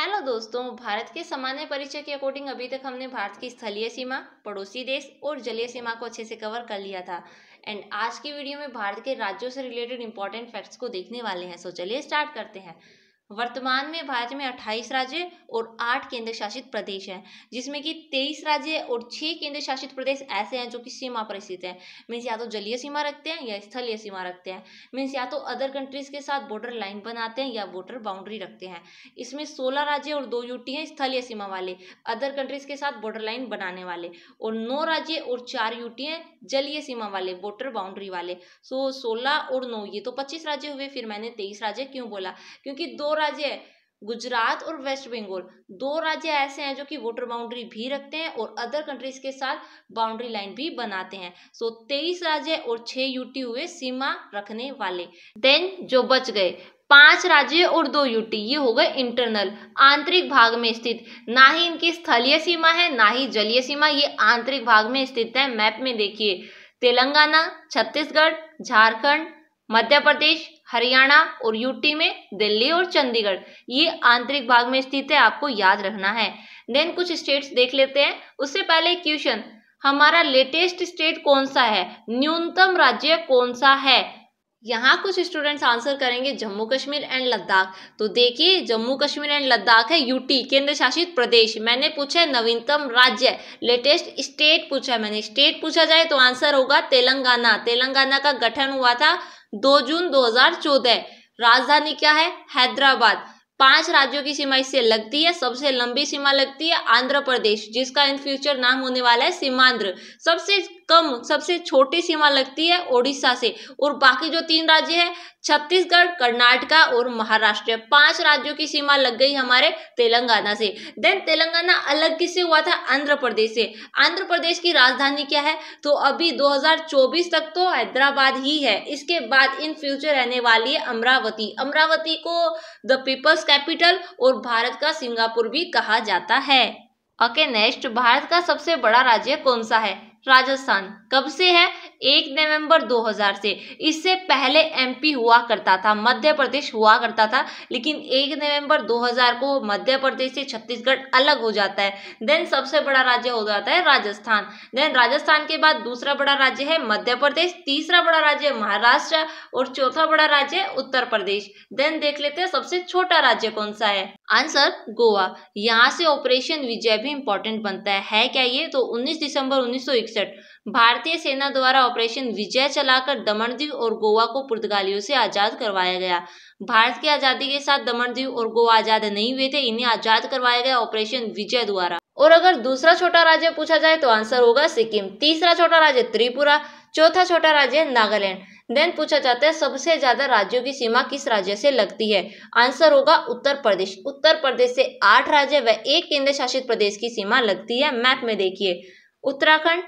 hello दोस्तों भारत के सामान्य परिचय के अकॉर्डिंग अभी तक हमने भारत की स्थलीय सीमा पड़ोसी देश और जलीय सीमा को अच्छे से कवर कर लिया था एंड आज की वीडियो में भारत के राज्यों से रिलेटेड इंपॉर्टेंट फैक्ट्स को देखने वाले हैं सो चलिए स्टार्ट करते हैं वर्तमान में भारत में 28 राज्य और 8 केंद्र शासित प्रदेश हैं जिसमें कि 23 राज्य और 6 केंद्र शासित प्रदेश ऐसे हैं जो कि सीमा पर स्थित हैं मीन्स या तो जलीय सीमा रखते हैं या स्थलीय सीमा रखते हैं मीन्स या तो अदर कंट्रीज के साथ बॉर्डर लाइन बनाते हैं या बॉर्डर बाउंड्री रखते हैं इसमें सोलह राज्य और दो यूटी हैं स्थलीय सीमा वाले अदर कंट्रीज के साथ बॉर्डर लाइन बनाने वाले और नौ राज्य और चार यूटी हैं जलीय सीमा वाले बॉर्डर बाउंड्री वाले सो सोलह और नौ ये तो पच्चीस राज्य हुए फिर मैंने तेईस राज्य क्यों बोला क्योंकि दो राज्य है गुजरात और वेस्ट बंगाल दो राज्य ऐसे हैं जो कि वोटर बाउंड्री भी रखते हैं और अदर कंट्रीज के साथ बाउंड्री लाइन भी बनाते हैं सो तेईस राज्य और छह यूटी हुए सीमा रखने वाले देन जो बच गए पांच राज्य और दो यूटी ये हो गए इंटरनल आंतरिक भाग में स्थित ना ही इनकी स्थलीय सीमा है ना ही जलीय सीमा ये आंतरिक भाग में स्थित है मैप में देखिए तेलंगाना छत्तीसगढ़ झारखंड मध्य प्रदेश हरियाणा और यूटी में दिल्ली और चंडीगढ़ ये आंतरिक भाग में स्थित है आपको याद रखना है देन कुछ स्टेट्स देख लेते हैं उससे पहले क्वेश्चन हमारा लेटेस्ट स्टेट कौन सा है न्यूनतम राज्य कौन सा है यहाँ कुछ स्टूडेंट्स आंसर करेंगे जम्मू कश्मीर एंड लद्दाख तो देखिए जम्मू कश्मीर एंड लद्दाख है यूटी केंद्र शासित प्रदेश मैंने पूछा है नवीनतम राज्य लेटेस्ट स्टेट पूछा है मैंने स्टेट पूछा जाए तो आंसर होगा तेलंगाना तेलंगाना का गठन हुआ था दो जून 2014 राजधानी क्या है हैदराबाद पांच राज्यों की सीमा इससे लगती है सबसे लंबी सीमा लगती है आंध्र प्रदेश जिसका इन फ्यूचर नाम होने वाला है सीमांध्र सबसे कम सबसे छोटी सीमा लगती है ओडिशा से और बाकी जो तीन राज्य है छत्तीसगढ़ कर्नाटका और महाराष्ट्र पांच राज्यों की सीमा लग गई हमारे तेलंगाना से देन तेलंगाना अलग किससे हुआ था आंध्र प्रदेश से आंध्र प्रदेश की राजधानी क्या है तो अभी 2024 तक तो हैदराबाद ही है इसके बाद इन फ्यूचर रहने वाली है अमरावती अमरावती को द पीपल्स कैपिटल और भारत का सिंगापुर भी कहा जाता है ओके नेक्स्ट भारत का सबसे बड़ा राज्य कौन सा है राजस्थान कब से है एक नवंबर 2000 से इससे पहले एमपी हुआ करता था मध्य प्रदेश हुआ करता था लेकिन एक नवंबर 2000 को मध्य प्रदेश से छत्तीसगढ़ अलग हो जाता है देन सबसे बड़ा राज्य हो जाता है राजस्थान देन राजस्थान के बाद दूसरा बड़ा राज्य है मध्य प्रदेश तीसरा बड़ा राज्य है महाराष्ट्र और चौथा बड़ा राज्य है उत्तर प्रदेश देन देख लेते हैं सबसे छोटा राज्य कौन सा है आंसर गोवा यहाँ से ऑपरेशन विजय भी इंपॉर्टेंट बनता है, है क्या ये तो 19 दिसंबर 1961 भारतीय सेना द्वारा ऑपरेशन विजय चलाकर दमनदीव और गोवा को पुर्तगालियों से आज़ाद करवाया गया भारत की आज़ादी के साथ दमनदीव और गोवा आज़ाद नहीं हुए थे इन्हें आज़ाद करवाया गया ऑपरेशन विजय द्वारा और अगर दूसरा छोटा राज्य पूछा जाए तो आंसर होगा सिक्किम तीसरा छोटा राज्य त्रिपुरा चौथा छोटा राज्य नागालैंड देन पूछा जाता है सबसे ज्यादा राज्यों की सीमा किस राज्य से लगती है आंसर होगा उत्तर प्रदेश उत्तर प्रदेश से आठ राज्य व एक केंद्र शासित प्रदेश की सीमा लगती है मैप में देखिए उत्तराखंड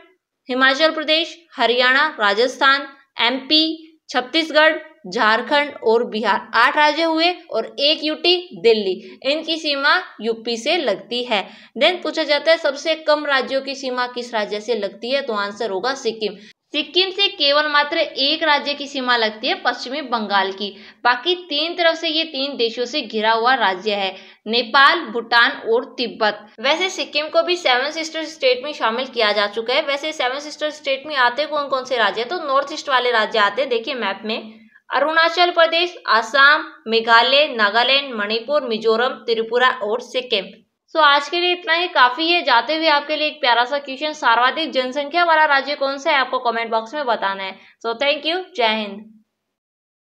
हिमाचल प्रदेश हरियाणा राजस्थान एमपी छत्तीसगढ़ झारखंड और बिहार आठ राज्य हुए और एक यूटी दिल्ली इनकी सीमा यूपी से लगती है देन पूछा जाता है सबसे कम राज्यों की सीमा किस राज्य से लगती है तो आंसर होगा सिक्किम सिक्किम से केवल मात्र एक राज्य की सीमा लगती है पश्चिमी बंगाल की बाकी तीन तरफ से ये तीन देशों से घिरा हुआ राज्य है नेपाल भूटान और तिब्बत वैसे सिक्किम को भी सेवन सिस्टर स्टेट में शामिल किया जा चुका है वैसे सेवन सिस्टर स्टेट में आते कौन कौन से राज्य है तो नॉर्थ ईस्ट वाले राज्य आते हैं देखिए मैप में अरुणाचल प्रदेश आसाम मेघालय नागालैंड मणिपुर मिजोरम त्रिपुरा और सिक्किम सो so, आज के लिए इतना ही काफी है जाते हुए आपके लिए एक प्यारा सा क्वेश्चन सर्वाधिक जनसंख्या वाला राज्य कौन सा है आपको कमेंट बॉक्स में बताना है सो थैंक यू जय हिंद